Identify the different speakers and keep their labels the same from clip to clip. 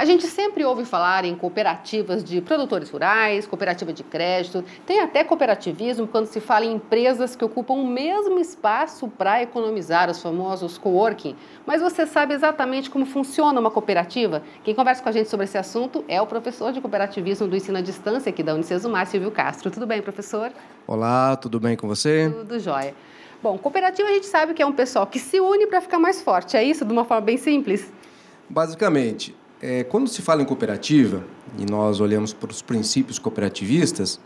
Speaker 1: A gente sempre ouve falar em cooperativas de produtores rurais, cooperativa de crédito, tem até cooperativismo quando se fala em empresas que ocupam o mesmo espaço para economizar, os famosos coworking. Mas você sabe exatamente como funciona uma cooperativa? Quem conversa com a gente sobre esse assunto é o professor de cooperativismo do ensino à distância aqui da Unicesumar, Silvio Castro. Tudo bem, professor?
Speaker 2: Olá, tudo bem com você?
Speaker 1: Tudo jóia. Bom, cooperativa a gente sabe que é um pessoal que se une para ficar mais forte, é isso? De uma forma bem simples?
Speaker 2: Basicamente, é, quando se fala em cooperativa, e nós olhamos para os princípios cooperativistas,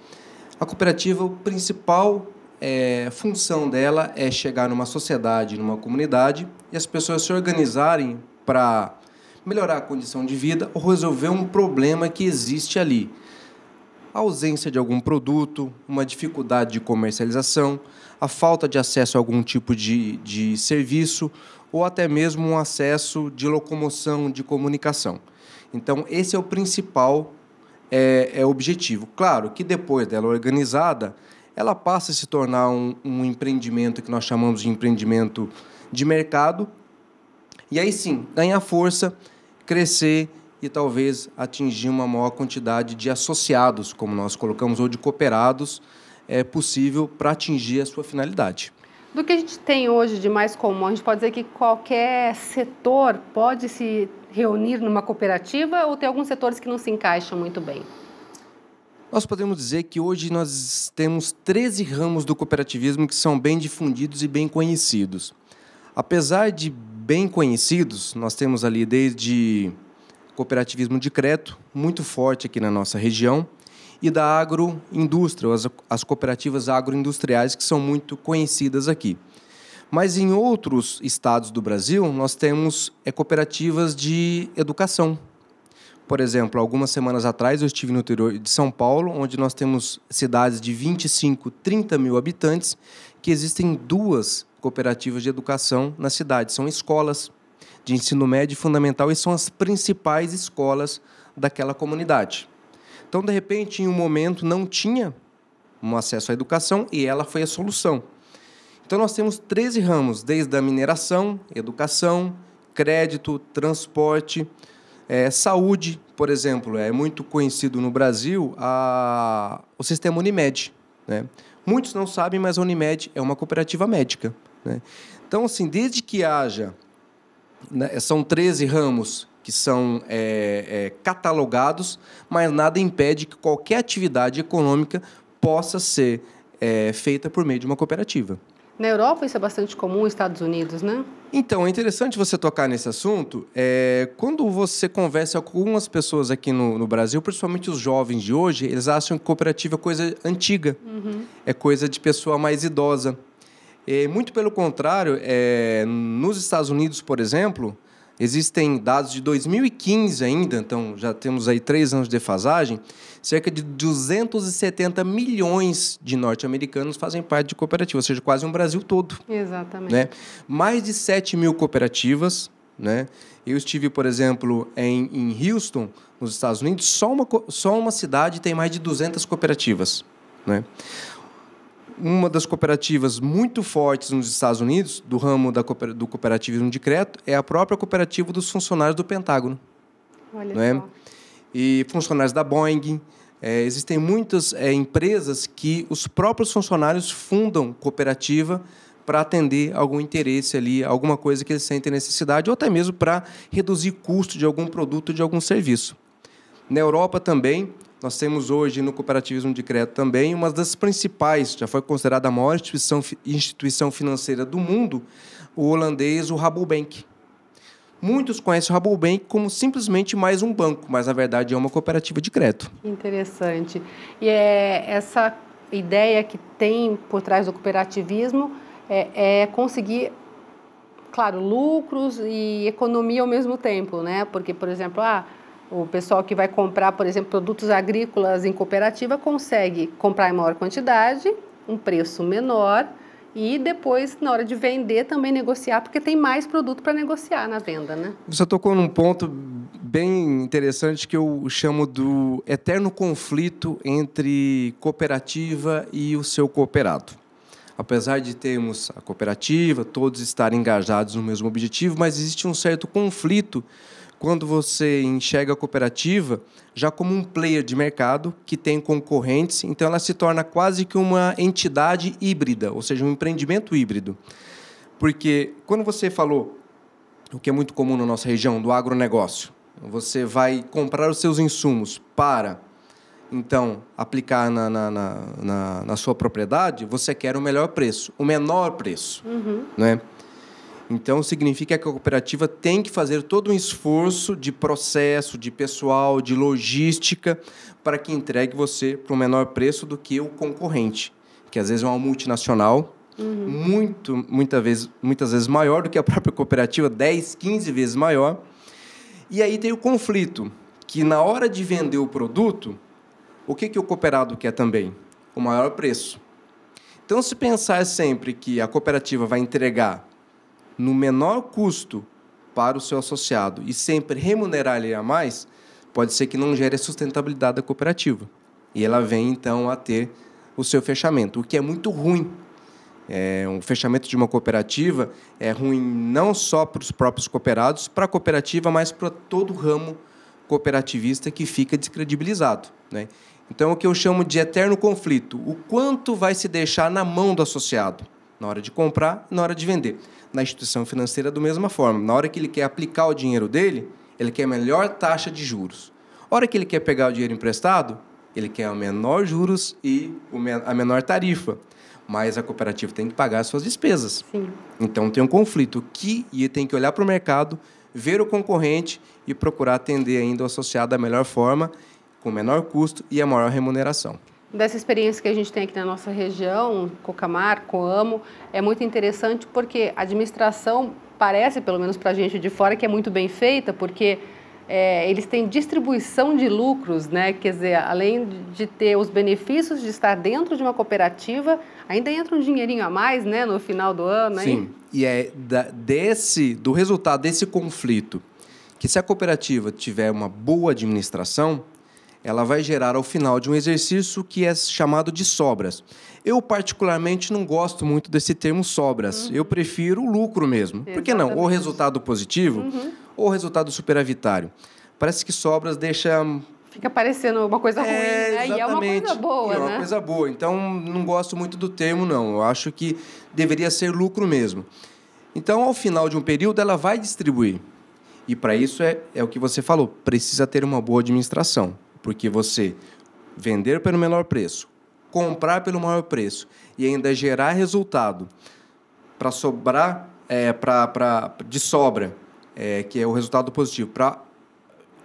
Speaker 2: a cooperativa, o principal é, função dela é chegar numa sociedade, numa comunidade, e as pessoas se organizarem para melhorar a condição de vida ou resolver um problema que existe ali a ausência de algum produto, uma dificuldade de comercialização, a falta de acesso a algum tipo de, de serviço ou até mesmo um acesso de locomoção, de comunicação. Então, esse é o principal é, é objetivo. Claro que depois dela organizada, ela passa a se tornar um, um empreendimento que nós chamamos de empreendimento de mercado. E aí sim, ganhar força, crescer e talvez atingir uma maior quantidade de associados, como nós colocamos, ou de cooperados, é possível para atingir a sua finalidade.
Speaker 1: Do que a gente tem hoje de mais comum, a gente pode dizer que qualquer setor pode se reunir numa cooperativa ou tem alguns setores que não se encaixam muito bem?
Speaker 2: Nós podemos dizer que hoje nós temos 13 ramos do cooperativismo que são bem difundidos e bem conhecidos. Apesar de bem conhecidos, nós temos ali desde cooperativismo de crédito, muito forte aqui na nossa região, e da agroindústria, as, as cooperativas agroindustriais, que são muito conhecidas aqui. Mas em outros estados do Brasil, nós temos é, cooperativas de educação. Por exemplo, algumas semanas atrás eu estive no interior de São Paulo, onde nós temos cidades de 25, 30 mil habitantes, que existem duas cooperativas de educação na cidade. São escolas de ensino médio e fundamental e são as principais escolas daquela comunidade. Então, de repente, em um momento não tinha um acesso à educação e ela foi a solução. Então, nós temos 13 ramos, desde a mineração, educação, crédito, transporte, é, saúde, por exemplo, é muito conhecido no Brasil a, o sistema Unimed. Né? Muitos não sabem, mas a Unimed é uma cooperativa médica. Né? Então, assim, desde que haja né, são 13 ramos que são é, é, catalogados, mas nada impede que qualquer atividade econômica possa ser é, feita por meio de uma cooperativa.
Speaker 1: Na Europa isso é bastante comum, Estados Unidos, né?
Speaker 2: Então, é interessante você tocar nesse assunto. É, quando você conversa com algumas pessoas aqui no, no, Brasil, principalmente os jovens de hoje, eles acham que cooperativa é coisa antiga, uhum. é coisa de pessoa mais idosa. E, é, muito pelo contrário, é, nos Estados Unidos, por exemplo, existem dados de 2015 ainda, então já temos aí três anos de defasagem, cerca de 270 milhões de norte-americanos fazem parte de cooperativas, ou seja, quase um Brasil todo.
Speaker 1: Exatamente. Né?
Speaker 2: Mais de 7 mil cooperativas. Né? Eu estive, por exemplo, em, em Houston, nos Estados Unidos, só uma, só uma cidade tem mais de 200 cooperativas. Né? uma das cooperativas muito fortes nos Estados Unidos, do ramo da, do cooperativismo de crédito, é a própria cooperativa dos funcionários do Pentágono. Olha né? só. E funcionários da Boeing. É, existem muitas é, empresas que os próprios funcionários fundam cooperativa para atender algum interesse ali, alguma coisa que eles sentem necessidade, ou até mesmo para reduzir custo de algum produto, de algum serviço. Na Europa também, nós temos hoje no cooperativismo de crédito também uma das principais, já foi considerada a maior instituição, instituição financeira do mundo, o holandês, o Rabobank. Muitos conhecem o Rabobank como simplesmente mais um banco, mas na verdade é uma cooperativa de crédito.
Speaker 1: Interessante. E é essa ideia que tem por trás do cooperativismo é, é, conseguir, claro, lucros e economia ao mesmo tempo, né? Porque, por exemplo, ah, o pessoal que vai comprar, por exemplo, produtos agrícolas em cooperativa consegue comprar em maior quantidade, um preço menor e depois, na hora de vender, também negociar, porque tem mais produto para negociar na venda. Né?
Speaker 2: Você tocou num ponto bem interessante que eu chamo do eterno conflito entre cooperativa e o seu cooperado apesar de termos a cooperativa, todos estarem engajados no mesmo objetivo, mas existe um certo conflito quando você enxerga a cooperativa já como um player de mercado que tem concorrentes, então ela se torna quase que uma entidade híbrida, ou seja, um empreendimento híbrido. Porque quando você falou o que é muito comum na nossa região, do agronegócio, você vai comprar os seus insumos para então aplicar na, na, na, na, sua propriedade, você quer o melhor preço, o menor preço. Uhum. Né? Então, significa que a cooperativa tem que fazer todo um esforço de processo, de pessoal, de logística, para que entregue você para o menor preço do que o concorrente, que às vezes é uma multinacional, uhum. muito, muita vez, muitas vezes maior do que a própria cooperativa, 10, 15 vezes maior. E aí tem o conflito, que na hora de vender o produto, o que, que o cooperado quer também? O maior preço. Então, se pensar sempre que a cooperativa vai entregar no menor custo para o seu associado e sempre remunerar ele a mais, pode ser que não gere a sustentabilidade da cooperativa. E ela vem, então, a ter o seu fechamento, o que é muito ruim. É, fechamento de uma cooperativa é ruim não só para os próprios cooperados, para a cooperativa, mas para todo o ramo cooperativista que fica descredibilizado. Né? Então, é o que eu chamo de eterno conflito. O quanto vai se deixar na mão do associado? na hora de comprar e na hora de vender. Na instituição financeira, da mesma forma. Na hora que ele quer aplicar o dinheiro dele, ele quer a melhor taxa de juros. Na hora que ele quer pegar o dinheiro emprestado, ele quer o menor juros e a menor tarifa. Mas a cooperativa tem que pagar as suas despesas. Sim. Então tem um conflito que e tem que olhar para o mercado, ver o concorrente e procurar atender ainda o associado da melhor forma, com menor custo e a maior remuneração
Speaker 1: dessa experiência que a gente tem aqui na nossa região, Cocamar, Coamo, é muito interessante porque a administração parece, pelo menos para a gente de fora, que é muito bem feita, porque é, eles têm distribuição de lucros, né? Quer dizer, além de ter os benefícios de estar dentro de uma cooperativa, ainda entra um dinheirinho a mais, né? No final do ano, Sim.
Speaker 2: E é da, desse, do resultado desse conflito que se a cooperativa tiver uma boa administração, ela vai gerar ao final de um exercício que é chamado de sobras. Eu, particularmente, não gosto muito desse termo sobras. Uhum. Eu prefiro o lucro mesmo. Exatamente. Por que não? Ou resultado positivo, uhum. ou resultado superavitário. Parece que sobras deixa
Speaker 1: fica parecendo uma coisa é, ruim, é, né? E é uma coisa boa, é uma né? coisa
Speaker 2: boa. Então, não gosto muito do termo, não. Eu acho que deveria ser lucro mesmo. Então, ao final de um período, ela vai distribuir. E para isso é, é o que você falou, precisa ter uma boa administração. Porque você vender pelo menor preço, comprar pelo maior preço e ainda gerar resultado para sobrar, é, pra, pra, de sobra, é, que é o resultado positivo, para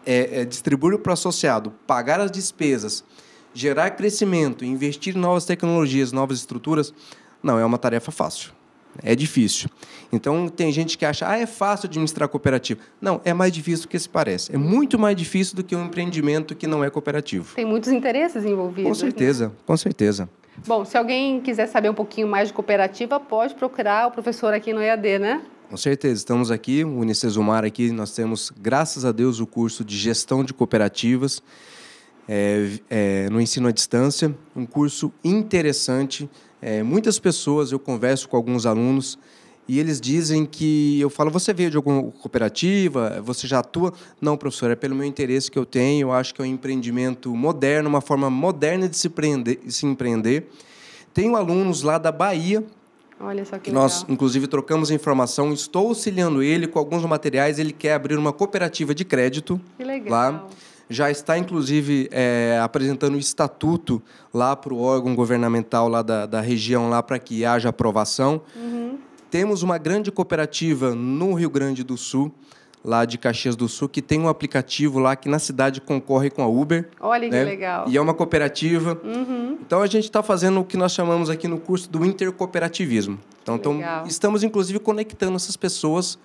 Speaker 2: é, é, distribuir para o associado, pagar as despesas, gerar crescimento, investir em novas tecnologias, novas estruturas, não é uma tarefa fácil. É difícil. Então, tem gente que acha, ah, é fácil administrar cooperativa. Não, é mais difícil do que se parece. É muito mais difícil do que um empreendimento que não é cooperativo.
Speaker 1: Tem muitos interesses envolvidos. Com certeza,
Speaker 2: né? com certeza.
Speaker 1: Bom, se alguém quiser saber um pouquinho mais de cooperativa, pode procurar o professor aqui no EAD, né?
Speaker 2: Com certeza, estamos aqui, o Unicesumar aqui, nós temos, graças a Deus, o curso de gestão de cooperativas é, é, no ensino à distância, um curso interessante, é, muitas pessoas, eu converso com alguns alunos, e eles dizem que eu falo, você veio de alguma cooperativa, você já atua? Não, professor, é pelo meu interesse que eu tenho, eu acho que é um empreendimento moderno, uma forma moderna de se, prender, se empreender. Tenho alunos lá da Bahia.
Speaker 1: Olha só que, que Nós,
Speaker 2: inclusive, trocamos informação. Estou auxiliando ele com alguns materiais. Ele quer abrir uma cooperativa de crédito.
Speaker 1: Que legal. Lá
Speaker 2: já está, inclusive, é, apresentando o estatuto lá para o órgão governamental lá da, da região, lá para que haja aprovação. Uhum. Temos uma grande cooperativa no Rio Grande do Sul, lá de Caxias do Sul, que tem um aplicativo lá que na cidade concorre com a Uber. Olha né? que legal. E é uma cooperativa. Uhum. Então a gente está fazendo o que nós chamamos aqui no curso do intercooperativismo. Então, então estamos inclusive conectando essas pessoas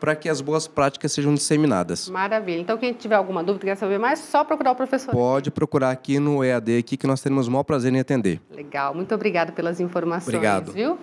Speaker 2: para que as boas práticas sejam disseminadas.
Speaker 1: Maravilha. Então, quem tiver alguma dúvida, quer saber mais, só procurar o professor.
Speaker 2: Pode procurar aqui no EAD, aqui, que nós teremos o maior prazer em atender.
Speaker 1: Legal. Muito obrigada pelas informações. Obrigado. Viu?